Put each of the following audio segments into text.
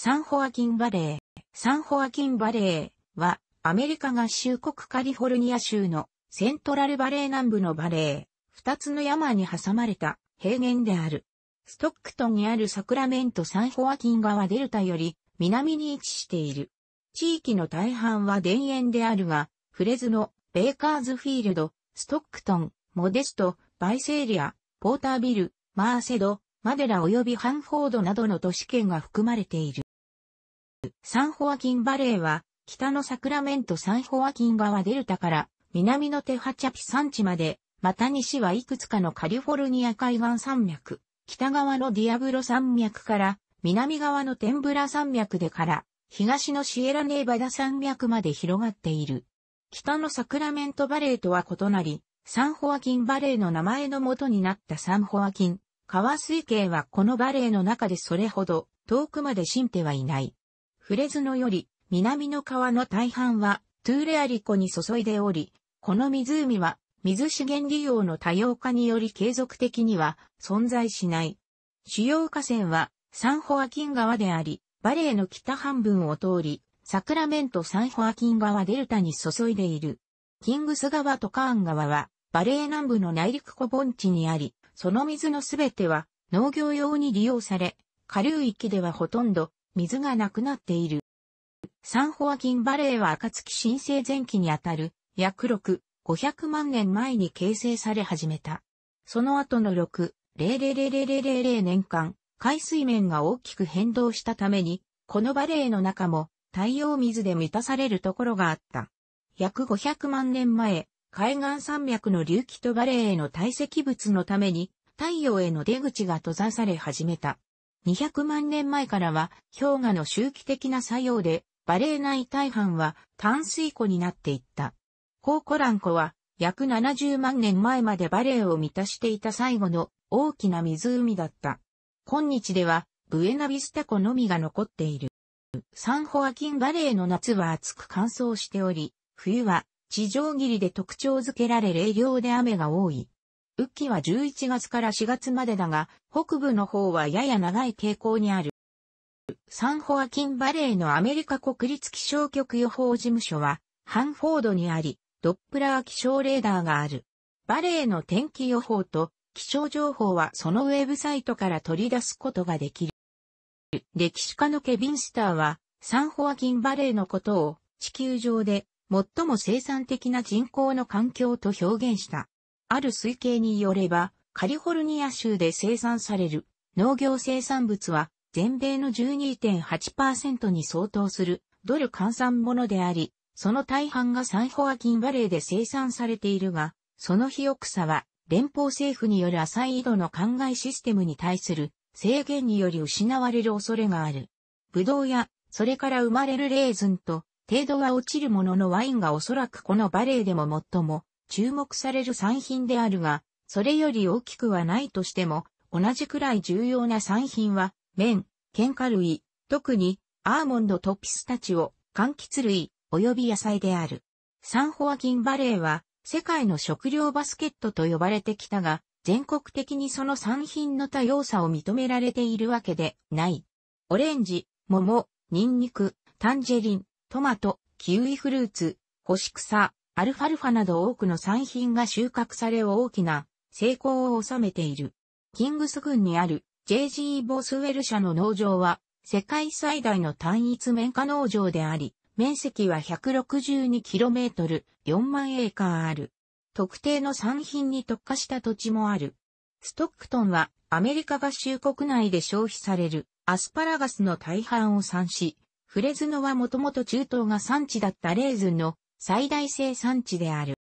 サンホアキンバレー。サンホアキンバレーは、アメリカ合衆国カリフォルニア州のセントラルバレー南部のバレー、二つの山に挟まれた平原である。ストックトンにあるサクラメントサンホアキン川デルタより南に位置している。地域の大半は田園であるが、フレズのベーカーズフィールド、ストックトン、モデスト、バイセーリア、ポータービル、マーセド、マデラ及びハンフォードなどの都市圏が含まれている。サンホアキンバレーは、北のサクラメントサンホアキン川デルタから、南のテハチャピ山地まで、また西はいくつかのカリフォルニア海岸山脈、北側のディアブロ山脈から、南側のテンブラ山脈でから、東のシエラネーバダ山脈まで広がっている。北のサクラメントバレーとは異なり、サンホアキンバレーの名前の元になったサンホアキン、川水系はこのバレーの中でそれほど遠くまで進んではいない。フレズノより南の川の大半はトゥーレアリコに注いでおり、この湖は水資源利用の多様化により継続的には存在しない。主要河川はサンホアキン川であり、バレーの北半分を通り、サクラメントサンホアキン川デルタに注いでいる。キングス川とカーン川は、バレー南部の内陸湖盆地にあり、その水のすべては農業用に利用され、下流域ではほとんど水がなくなっている。サンホアキンバレーは暁新生前期にあたる約6、500万年前に形成され始めた。その後の6、0 0 0 0 0 0年間、海水面が大きく変動したために、このバレーの中も太陽水で満たされるところがあった。約500万年前、海岸山脈の隆起とバレーへの堆積物のために、太陽への出口が閉ざされ始めた。200万年前からは氷河の周期的な作用でバレー内大半は淡水湖になっていった。コーコラン湖は約70万年前までバレーを満たしていた最後の大きな湖だった。今日ではブエナビスタ湖のみが残っている。サンホアキンバレーの夏は暑く乾燥しており、冬は地上霧で特徴づけられ冷涼で雨が多い。雨季は11月から4月までだが、北部の方はやや長い傾向にある。サンホアキンバレーのアメリカ国立気象局予報事務所は、ハンフォードにあり、ドップラー気象レーダーがある。バレーの天気予報と気象情報はそのウェブサイトから取り出すことができる。歴史家のケビン・スターは、サンホアキンバレーのことを地球上で最も生産的な人口の環境と表現した。ある推計によれば、カリフォルニア州で生産される農業生産物は全米の12.8%に相当するドル換算ものであり、その大半がサンホアキンバレーで生産されているが、その肥沃さは連邦政府による浅い井戸の灌漑システムに対する制限により失われる恐れがある。ブドウや、それから生まれるレーズンと、程度は落ちるもののワインがおそらくこのバレーでも最も注目される産品であるが、それより大きくはないとしても、同じくらい重要な産品は、麺、喧嘩類、特にアーモンドとピスタチオ、柑橘類、及び野菜である。サンホアキンバレーは、世界の食料バスケットと呼ばれてきたが、全国的にその産品の多様さを認められているわけでない。オレンジ、桃、ニンニク、タンジェリン、トマト、キウイフルーツ、干し草、アルファルファなど多くの産品が収穫され大きな成功を収めている。キングス郡にある JG ボスウェル社の農場は世界最大の単一綿花農場であり、面積は 162km、4万エーカーある。特定の産品に特化した土地もある。ストックトンはアメリカ合衆国内で消費されるアスパラガスの大半を産し、フレズノはもともと中東が産地だったレーズンの最大生産地である。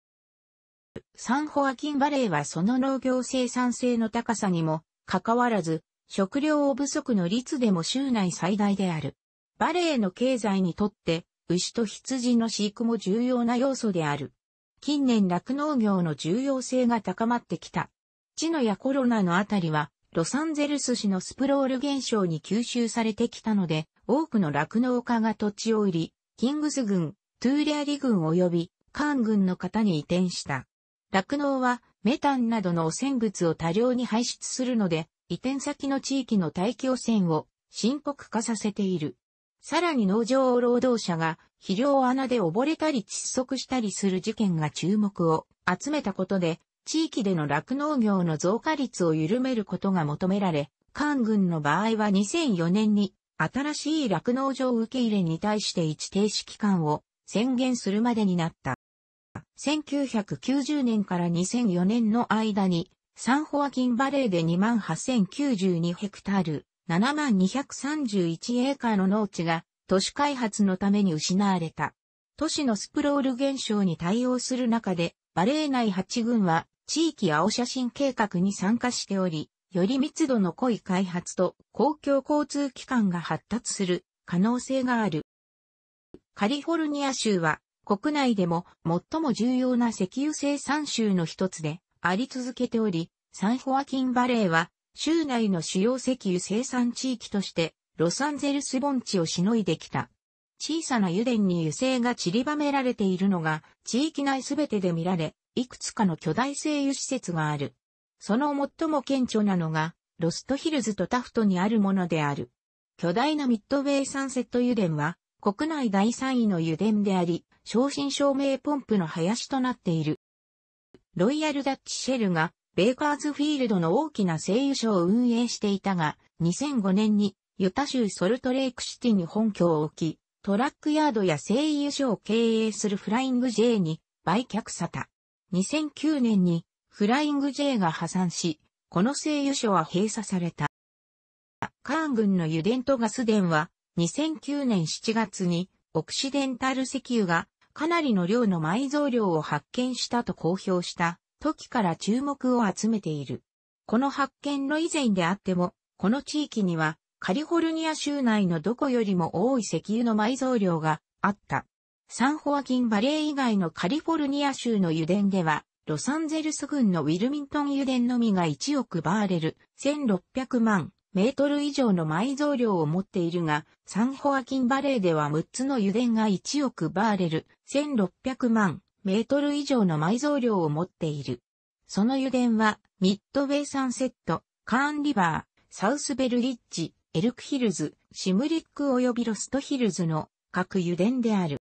サンホアキンバレーはその農業生産性の高さにも、かかわらず、食料不足の率でも州内最大である。バレーの経済にとって、牛と羊の飼育も重要な要素である。近年酪農業の重要性が高まってきた。地のやコロナのあたりは、ロサンゼルス市のスプロール現象に吸収されてきたので、多くの酪農家が土地を売り、キングス郡、トゥーリャリ軍及び韓軍の方に移転した。酪農はメタンなどの汚染物を多量に排出するので、移転先の地域の大気汚染を深刻化させている。さらに農場労働者が肥料穴で溺れたり窒息したりする事件が注目を集めたことで、地域での酪農業の増加率を緩めることが求められ、韓軍の場合は2004年に新しい酪農場受け入れに対して一停止期間を宣言するまでになった。1990年から2004年の間に、サンホアキンバレーで28,092ヘクタール、7231エーカーの農地が都市開発のために失われた。都市のスプロール現象に対応する中で、バレー内8軍は地域青写真計画に参加しており、より密度の濃い開発と公共交通機関が発達する可能性がある。カリフォルニア州は国内でも最も重要な石油生産州の一つであり続けており、サンホアキンバレーは州内の主要石油生産地域としてロサンゼルス盆地をしのいできた。小さな油田に油性が散りばめられているのが地域内すべてで見られ、いくつかの巨大製油施設がある。その最も顕著なのが、ロストヒルズとタフトにあるものである。巨大なミッドウェイサンセット油田は、国内第3位の油田であり、正真正銘ポンプの林となっている。ロイヤルダッチシェルが、ベーカーズフィールドの大きな製油所を運営していたが、2005年に、ユタ州ソルトレイクシティに本拠を置き、トラックヤードや製油所を経営するフライング J に売却された。2009年にフライング J が破産し、この製油所は閉鎖された。カーン軍の油田とガス田は2009年7月にオクシデンタル石油がかなりの量の埋蔵量を発見したと公表した時から注目を集めている。この発見の以前であっても、この地域にはカリフォルニア州内のどこよりも多い石油の埋蔵量があった。サンホアキンバレー以外のカリフォルニア州の油田では、ロサンゼルス郡のウィルミントン油田のみが1億バーレル、1600万メートル以上の埋蔵量を持っているが、サンホアキンバレーでは6つの油田が1億バーレル、1600万メートル以上の埋蔵量を持っている。その油田は、ミッドウェイサンセット、カーンリバー、サウスベルリッジ、エルクヒルズ、シムリック及びロストヒルズの各油田である。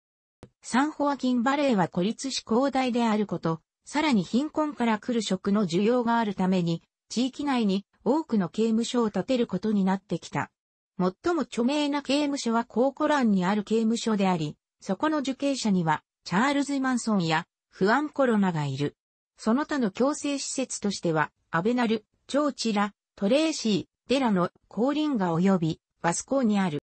サンホアキンバレーは孤立し広大であること、さらに貧困から来る食の需要があるために、地域内に多くの刑務所を建てることになってきた。最も著名な刑務所はコーコランにある刑務所であり、そこの受刑者には、チャールズ・マンソンや、フアン・コロナがいる。その他の強制施設としては、アベナル、ジョーチラ、トレーシー、デラの、コーリンガ及び、バスコーにある。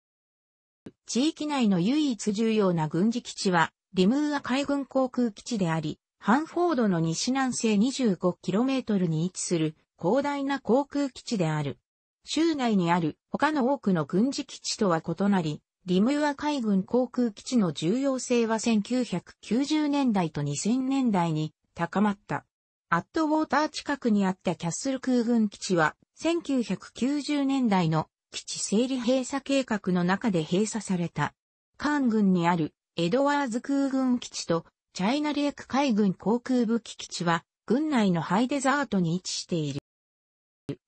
地域内の唯一重要な軍事基地は、リムーア海軍航空基地であり、ハンフォードの西南西 25km に位置する広大な航空基地である。州内にある他の多くの軍事基地とは異なり、リムーア海軍航空基地の重要性は1990年代と2000年代に高まった。アットウォーター近くにあったキャッスル空軍基地は1990年代の基地整理閉鎖計画の中で閉鎖された。カーン軍にあるエドワーズ空軍基地とチャイナレーク海軍航空武器基地は軍内のハイデザートに位置している。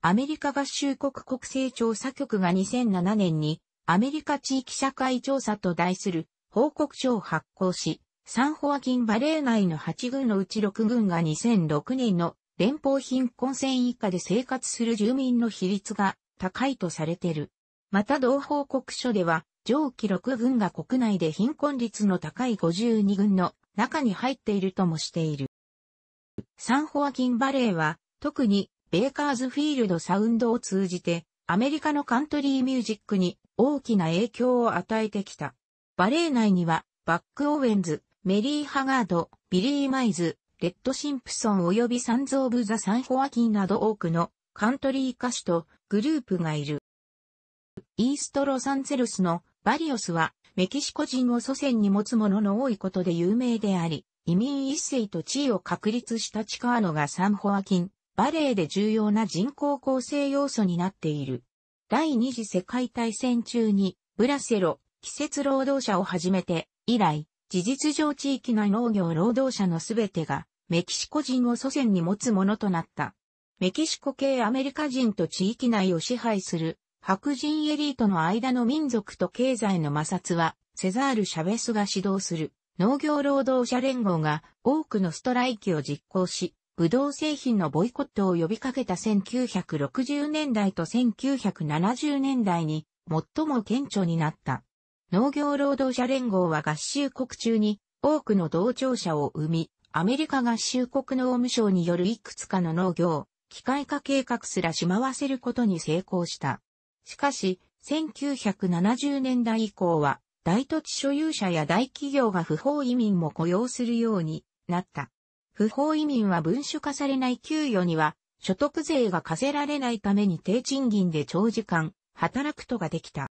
アメリカ合衆国国勢調査局が2007年にアメリカ地域社会調査と題する報告書を発行し、サンホアキンバレー内の8軍のうち6軍が2006年の連邦貧困線以下で生活する住民の比率が高いとされている。また同報告書では、上記6軍が国内で貧困率の高い52軍の中に入っているともしている。サンホアキンバレーは、特にベイカーズフィールドサウンドを通じて、アメリカのカントリーミュージックに大きな影響を与えてきた。バレエ内には、バック・オーウェンズ、メリー・ハガード、ビリー・マイズ、レッド・シンプソン及びサンズ・オブ・ザ・サン・ホアキンなど多くのカントリー歌手とグループがいる。イースト・ロサンゼルスのバリオスはメキシコ人を祖先に持つ者の多いことで有名であり、移民一世と地位を確立したチカーノがサン・ホアキン、バレエで重要な人口構成要素になっている。第二次世界大戦中に、ブラセロ、季節労働者をはじめて、以来、事実上地域内農業労働者のすべてが、メキシコ人を祖先に持つものとなった。メキシコ系アメリカ人と地域内を支配する白人エリートの間の民族と経済の摩擦はセザール・シャベスが指導する農業労働者連合が多くのストライキを実行しブドウ製品のボイコットを呼びかけた1960年代と1970年代に最も顕著になった。農業労働者連合は合衆国中に多くの同調者を生み、アメリカ合衆国農務省によるいくつかの農業、機械化計画すらしまわせることに成功した。しかし、1970年代以降は、大土地所有者や大企業が不法移民も雇用するようになった。不法移民は分書化されない給与には、所得税が課せられないために低賃金で長時間、働くとができた。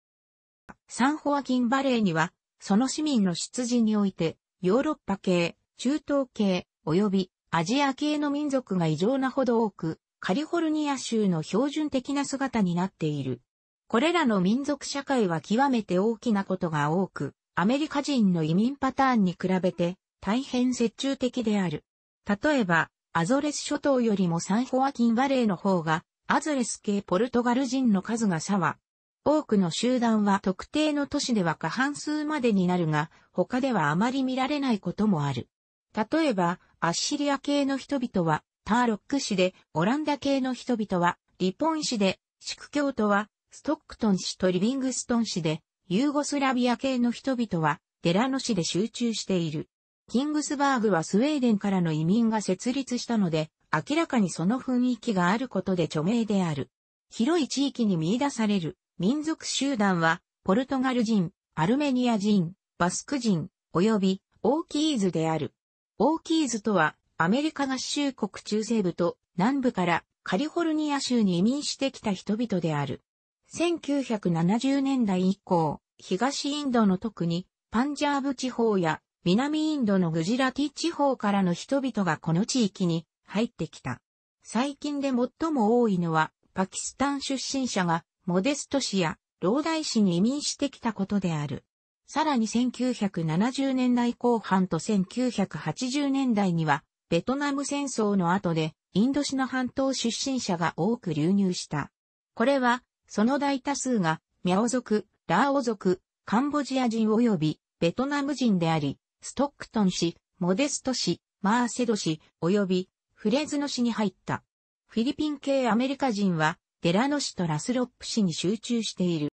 サンホアキンバレーには、その市民の出自において、ヨーロッパ系、中東系、及びアジア系の民族が異常なほど多く、カリフォルニア州の標準的な姿になっている。これらの民族社会は極めて大きなことが多く、アメリカ人の移民パターンに比べて大変折衷的である。例えば、アゾレス諸島よりもサンホアキンバレーの方が、アゾレス系ポルトガル人の数が差は、多くの集団は特定の都市では過半数までになるが、他ではあまり見られないこともある。例えば、アッシリア系の人々は、ターロック市で、オランダ系の人々は、リポン市で、宿教徒は、ストックトン市とリビングストン市で、ユーゴスラビア系の人々は、デラノ市で集中している。キングスバーグはスウェーデンからの移民が設立したので、明らかにその雰囲気があることで著名である。広い地域に見出される民族集団は、ポルトガル人、アルメニア人、バスク人、及びオーキーズである。オーキーズとは、アメリカ合衆国中西部と南部からカリフォルニア州に移民してきた人々である。1970年代以降、東インドの特にパンジャーブ地方や南インドのグジラティ地方からの人々がこの地域に入ってきた。最近で最も多いのは、パキスタン出身者がモデスト市や老大市に移民してきたことである。さらに1970年代後半と1980年代には、ベトナム戦争の後で、インドシナ半島出身者が多く流入した。これは、その大多数が、ミャオ族、ラーオ族、カンボジア人及びベトナム人であり、ストックトン市、モデスト市、マーセド市、及びフレズノ市に入った。フィリピン系アメリカ人は、デラノ市とラスロップ市に集中している。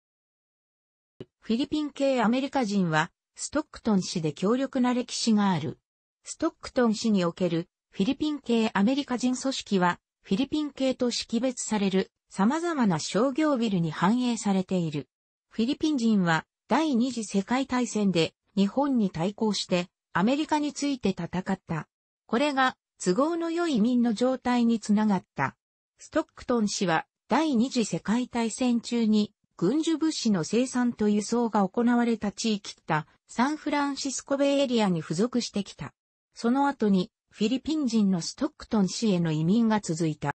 フィリピン系アメリカ人は、ストックトン市で強力な歴史がある。ストックトン市におけるフィリピン系アメリカ人組織は、フィリピン系と識別される様々な商業ビルに反映されている。フィリピン人は第二次世界大戦で日本に対抗してアメリカについて戦った。これが都合の良い民の状態につながった。ストックトン氏は第二次世界大戦中に軍需物資の生産と輸送が行われた地域北サンフランシスコベイエリアに付属してきた。その後にフィリピン人のストックトン氏への移民が続いた。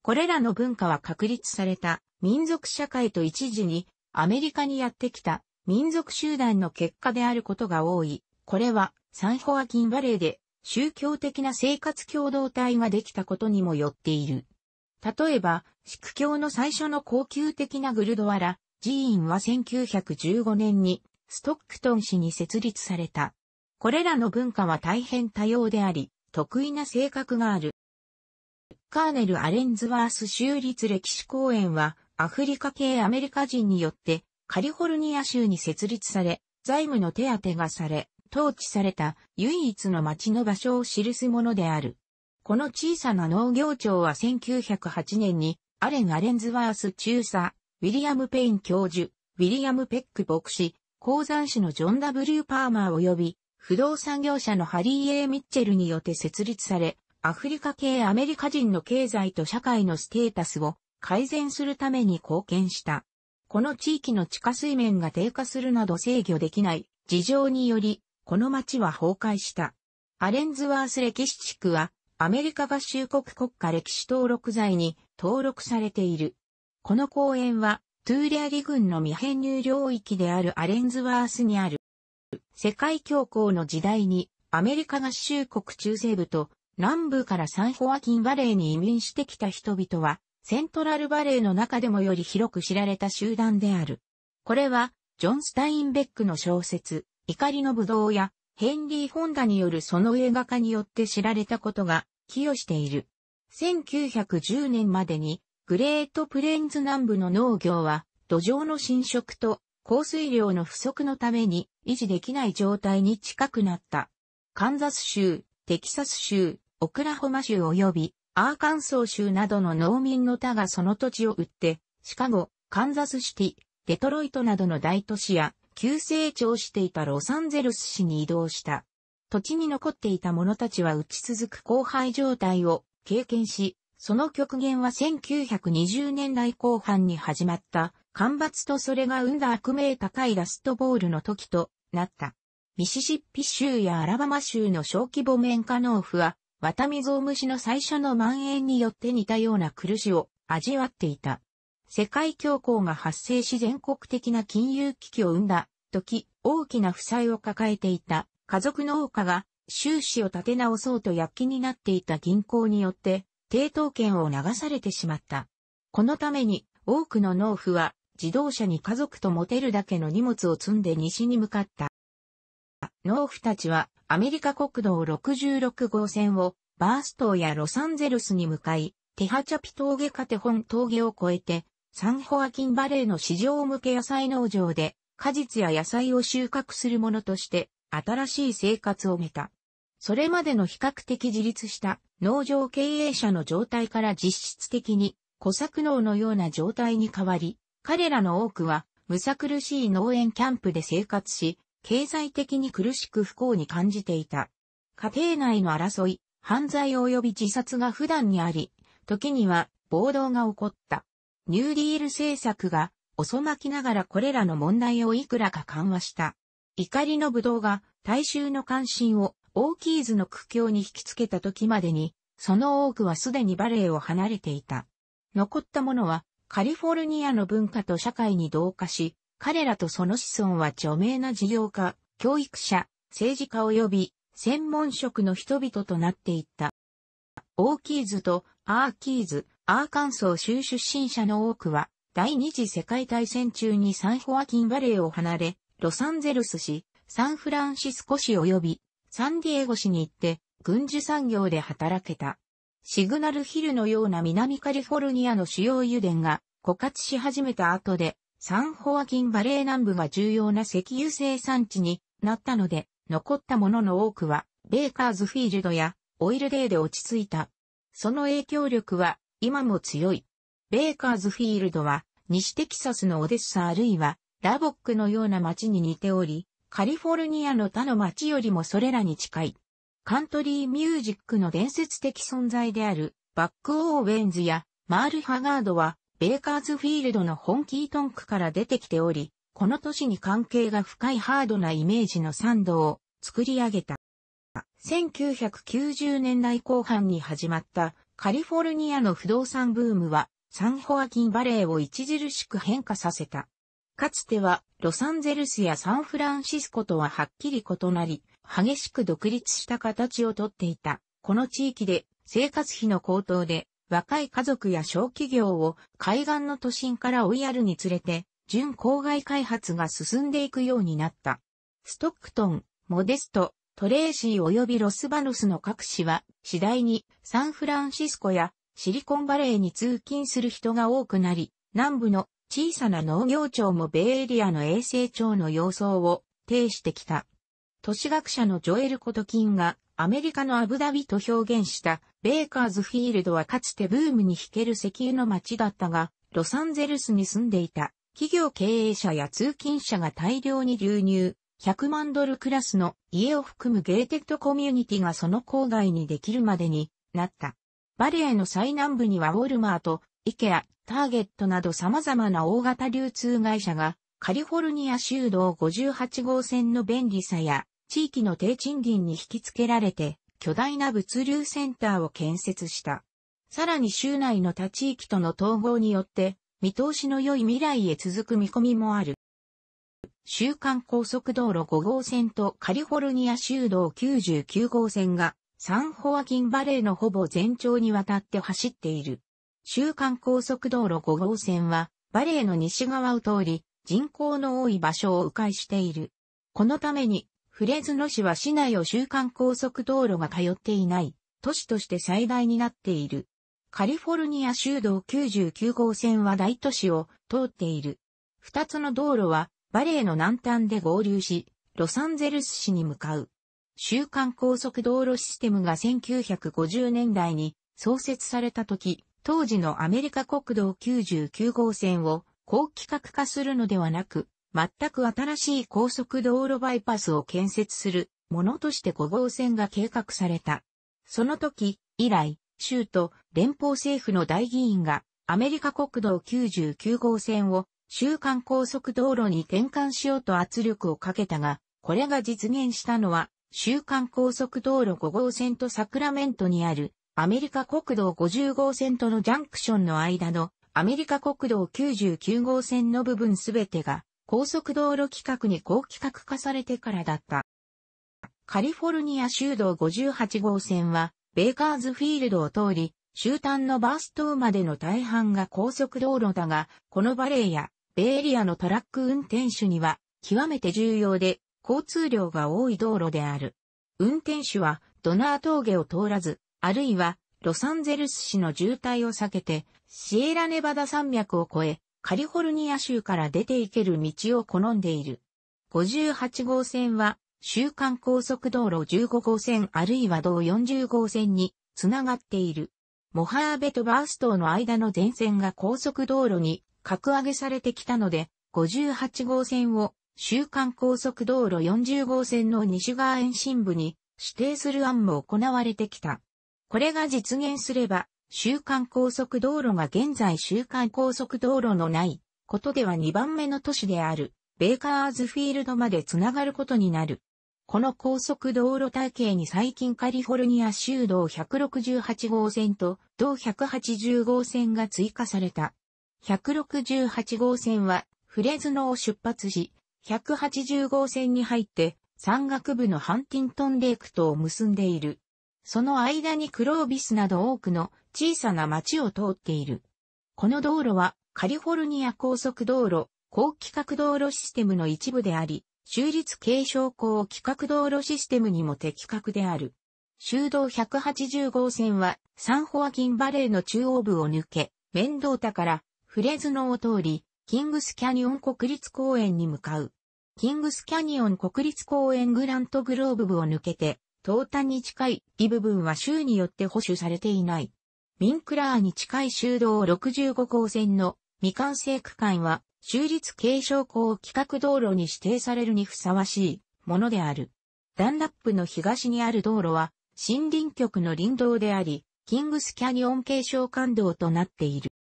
これらの文化は確立された民族社会と一時にアメリカにやってきた民族集団の結果であることが多い。これはサンホアキンバレーで宗教的な生活共同体ができたことにもよっている。例えば、宿教の最初の高級的なグルドワラ、寺院は1915年にストックトン市に設立された。これらの文化は大変多様であり、得意な性格がある。カーネル・アレンズワース州立歴史公園はアフリカ系アメリカ人によってカリフォルニア州に設立され、財務の手当がされ、統治された唯一の町の場所を記すものである。この小さな農業庁は1908年に、アレン・アレンズワース中佐、ウィリアム・ペイン教授、ウィリアム・ペック牧師、鉱山市のジョン・ W・ パーマー及び、不動産業者のハリー・エ A・ ミッチェルによって設立され、アフリカ系アメリカ人の経済と社会のステータスを改善するために貢献した。この地域の地下水面が低下するなど制御できない事情により、この町は崩壊した。アレンズワース歴史地区は、アメリカ合衆国国家歴史登録財に登録されている。この公園は、トゥーリアリ郡の未編入領域であるアレンズワースにある。世界恐慌の時代に、アメリカ合衆国中西部と南部からサンホアキンバレーに移民してきた人々は、セントラルバレーの中でもより広く知られた集団である。これは、ジョン・スタインベックの小説、怒りの武道や、ヘンリー・ホンダによるその映画化によって知られたことが寄与している。1910年までに、グレートプレーンズ南部の農業は、土壌の浸食と降水量の不足のために維持できない状態に近くなった。カンザス州、テキサス州、オクラホマ州及びアーカンソー州などの農民の他がその土地を売って、シカゴ、カンザスシティ、デトロイトなどの大都市や、急成長していたロサンゼルス市に移動した。土地に残っていた者たちは打ち続く荒廃状態を経験し、その極限は1920年代後半に始まった干ばつとそれが生んだ悪名高いラストボールの時となった。ミシシッピ州やアラバマ州の小規模綿花農夫は渡水ム虫の最初の蔓延によって似たような苦しを味わっていた。世界恐慌が発生し全国的な金融危機を生んだ時、大きな負債を抱えていた家族農家が収支を立て直そうと躍起になっていた銀行によって、抵当権を流されてしまった。このために多くの農夫は自動車に家族と持てるだけの荷物を積んで西に向かった。農夫たちはアメリカ国道66号線をバーストやロサンゼルスに向かい、テハチャピ峠カテホン峠を越えて、サンホアキンバレーの市場向け野菜農場で果実や野菜を収穫するものとして新しい生活を得た。それまでの比較的自立した農場経営者の状態から実質的に小作農のような状態に変わり、彼らの多くはむさ苦しい農園キャンプで生活し、経済的に苦しく不幸に感じていた。家庭内の争い、犯罪及び自殺が普段にあり、時には暴動が起こった。ニューディール政策が遅まきながらこれらの問題をいくらか緩和した。怒りの武道が大衆の関心をオーキーズの苦境に引きつけた時までに、その多くはすでにバレエを離れていた。残ったものはカリフォルニアの文化と社会に同化し、彼らとその子孫は著名な事業家、教育者、政治家及び専門職の人々となっていった。オーキーズとアーキーズ、アーカンソー州出身者の多くは、第二次世界大戦中にサンホアキンバレーを離れ、ロサンゼルス市、サンフランシスコ市及び、サンディエゴ市に行って、軍需産業で働けた。シグナルヒルのような南カリフォルニアの主要油田が枯渇し始めた後で、サンホアキンバレー南部は重要な石油生産地になったので、残ったものの多くは、ベーカーズフィールドやオイルデーで落ち着いた。その影響力は今も強い。ベーカーズフィールドは西テキサスのオデッサあるいはラボックのような街に似ており、カリフォルニアの他の街よりもそれらに近い。カントリーミュージックの伝説的存在であるバック・オーウェンズやマール・ハガードはベーカーズフィールドの本キートンクから出てきており、この年に関係が深いハードなイメージのサンドを作り上げた。1990年代後半に始まったカリフォルニアの不動産ブームはサンホアキンバレーを著しく変化させた。かつてはロサンゼルスやサンフランシスコとははっきり異なり、激しく独立した形をとっていた。この地域で生活費の高騰で若い家族や小企業を海岸の都心から追いやるにつれて、準郊外開発が進んでいくようになった。ストックトン、モデスト、トレーシー及びロスバノスの各市は、次第にサンフランシスコやシリコンバレーに通勤する人が多くなり、南部の小さな農業庁もベイエリアの衛生庁の様相を呈してきた。都市学者のジョエル・コトキンがアメリカのアブダビと表現したベーカーズフィールドはかつてブームに引ける石油の街だったが、ロサンゼルスに住んでいた企業経営者や通勤者が大量に流入、100万ドルクラスの家を含むゲーテッドコミュニティがその郊外にできるまでになった。バレエの最南部にはウォルマート、イケア、ターゲットなど様々な大型流通会社がカリフォルニア州道58号線の便利さや地域の低賃金に引き付けられて、巨大な物流センターを建設した。さらに州内の他地域との統合によって、見通しの良い未来へ続く見込みもある。週間高速道路5号線とカリフォルニア州道99号線がサンホアキンバレーのほぼ全長にわたって走っている。週間高速道路5号線はバレーの西側を通り人口の多い場所を迂回している。このためにフレズノ市は市内を週間高速道路が通っていない、都市として最大になっている。カリフォルニア州道99号線は大都市を通っている。二つの道路はバレーの南端で合流し、ロサンゼルス市に向かう。週間高速道路システムが1950年代に創設された時、当時のアメリカ国道99号線を高規格化するのではなく、全く新しい高速道路バイパスを建設するものとして5号線が計画された。その時、以来、州と連邦政府の大議員がアメリカ国道99号線を週間高速道路に転換しようと圧力をかけたが、これが実現したのは、週間高速道路5号線とサクラメントにあるアメリカ国道50号線とのジャンクションの間のアメリカ国道99号線の部分すべてが高速道路規格に高規格化されてからだった。カリフォルニア州道58号線は、ベーカーズフィールドを通り、終端のバース島までの大半が高速道路だが、このバレーやベエリアのトラック運転手には極めて重要で交通量が多い道路である。運転手はドナー峠を通らず、あるいはロサンゼルス市の渋滞を避けてシエラネバダ山脈を越え、カリフォルニア州から出て行ける道を好んでいる。58号線は、週間高速道路15号線あるいは道40号線につながっている。モハーベとバーストの間の全線が高速道路に格上げされてきたので、58号線を週間高速道路40号線の西側沿伸部に指定する案も行われてきた。これが実現すれば、週間高速道路が現在週間高速道路のないことでは2番目の都市であるベーカーズフィールドまでつながることになる。この高速道路体系に最近カリフォルニア州道168号線と道180号線が追加された。168号線はフレズノを出発し、180号線に入って山岳部のハンティントンレイクとを結んでいる。その間にクロービスなど多くの小さな町を通っている。この道路はカリフォルニア高速道路、高規格道路システムの一部であり、州立継承校規格道路システムにも適格である。州道180号線はサンホアキンバレーの中央部を抜け、メンドータからフレズノを通り、キングスキャニオン国立公園に向かう。キングスキャニオン国立公園グラントグローブ部を抜けて、東端に近い木部分は州によって保守されていない。ミンクラーに近い州道65号線の未完成区間は州立継承校規格道路に指定されるにふさわしいものである。ダンラップの東にある道路は森林局の林道であり、キングスキャニオン継承管道となっている。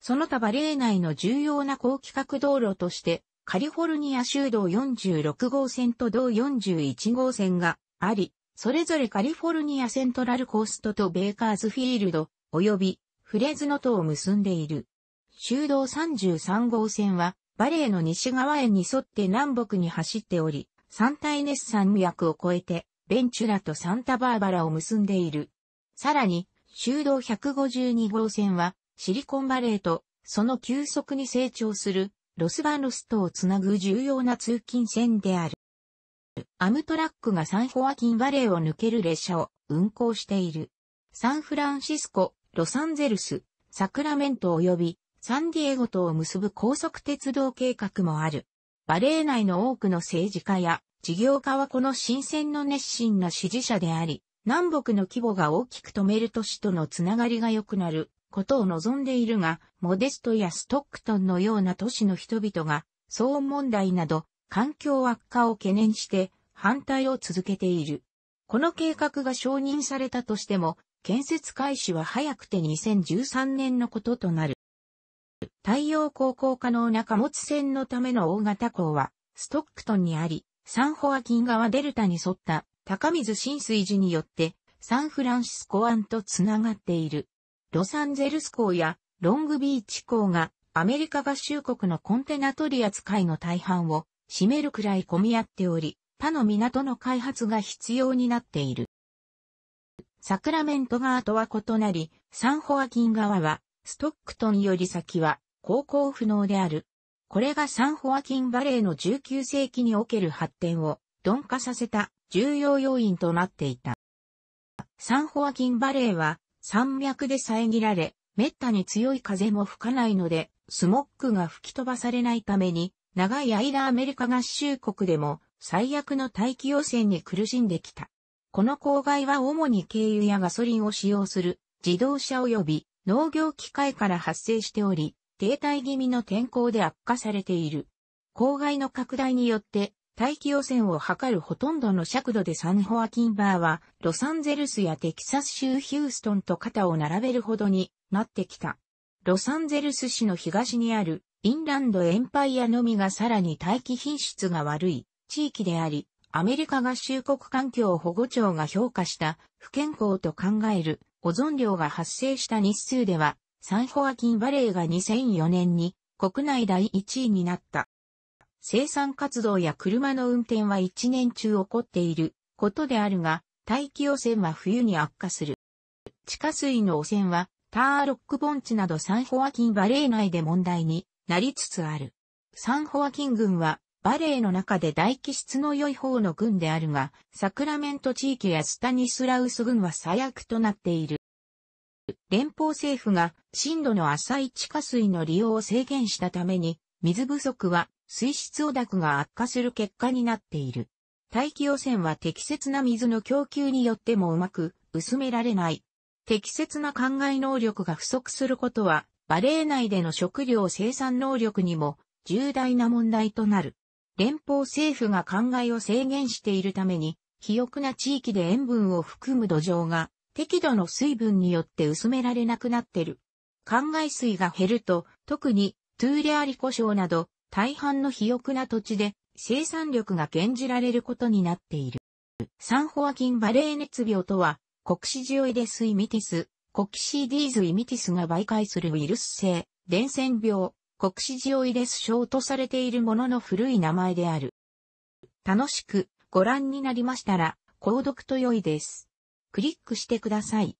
その他バレー内の重要な高規格道路としてカリフォルニア州道46号線と道41号線があり、それぞれカリフォルニアセントラルコーストとベーカーズフィールド、及びフレズノとを結んでいる。州道33号線は、バレーの西側へに沿って南北に走っており、サンタイネス山脈を越えて、ベンチュラとサンタバーバラを結んでいる。さらに、州道152号線は、シリコンバレーと、その急速に成長するロスバロスとをつなぐ重要な通勤線である。アムトラックがサンホアキンバレーを抜ける列車を運行している。サンフランシスコ、ロサンゼルス、サクラメント及びサンディエゴとを結ぶ高速鉄道計画もある。バレー内の多くの政治家や事業家はこの新鮮の熱心な支持者であり、南北の規模が大きく止める都市とのつながりが良くなることを望んでいるが、モデストやストックトンのような都市の人々が、騒音問題など、環境悪化を懸念して、反対を続けている。この計画が承認されたとしても、建設開始は早くて2013年のこととなる。太陽光効可能な貨物船のための大型港は、ストックトンにあり、サンホアキン川デルタに沿った高水浸水時によって、サンフランシスコ湾とつながっている。ロサンゼルス港やロングビーチ港がアメリカ合衆国のコンテナ取り扱いの大半を占めるくらい混み合っており、他の港の開発が必要になっている。サクラメント側とは異なり、サンホアキン側は、ストックトンより先は、航行不能である。これがサンホアキンバレーの19世紀における発展を鈍化させた重要要因となっていた。サンホアキンバレーは山脈で遮られ、滅多に強い風も吹かないので、スモックが吹き飛ばされないために、長い間アメリカ合衆国でも最悪の大気汚染に苦しんできた。この郊外は主に軽油やガソリンを使用する自動車及び農業機械から発生しており、停滞気味の天候で悪化されている。郊外の拡大によって大気汚染を測るほとんどの尺度でサンホアキンバーは、ロサンゼルスやテキサス州ヒューストンと肩を並べるほどになってきた。ロサンゼルス市の東にあるインランドエンパイアのみがさらに大気品質が悪い地域であり、アメリカ合衆国環境保護庁が評価した不健康と考えるオゾン量が発生した日数では、サンホアキンバレーが2004年に国内第1位になった。生産活動や車の運転は一年中起こっていることであるが、大気汚染は冬に悪化する。地下水の汚染は、ターロック盆地などサンホアキンバレー内で問題になりつつある。サンホアキン群は、バレーの中で大気質の良い方の群であるが、サクラメント地域やスタニスラウス群は最悪となっている。連邦政府が深度の浅い地下水の利用を制限したために、水不足は水質汚濁が悪化する結果になっている。大気汚染は適切な水の供給によってもうまく薄められない。適切な灌漑能力が不足することは、バレー内での食料生産能力にも重大な問題となる。連邦政府が灌漑を制限しているために、肥沃な地域で塩分を含む土壌が適度の水分によって薄められなくなってる。灌漑水が減ると、特にトゥーレアリコ礁など大半の肥沃な土地で生産力が減じられることになっている。サンホアキンバレー熱病とは、コクシジオイデスイミティス、コキシディーズイミティスが媒介するウイルス性、伝染病、コクシジオイデス症とされているものの古い名前である。楽しくご覧になりましたら、購読と良いです。クリックしてください。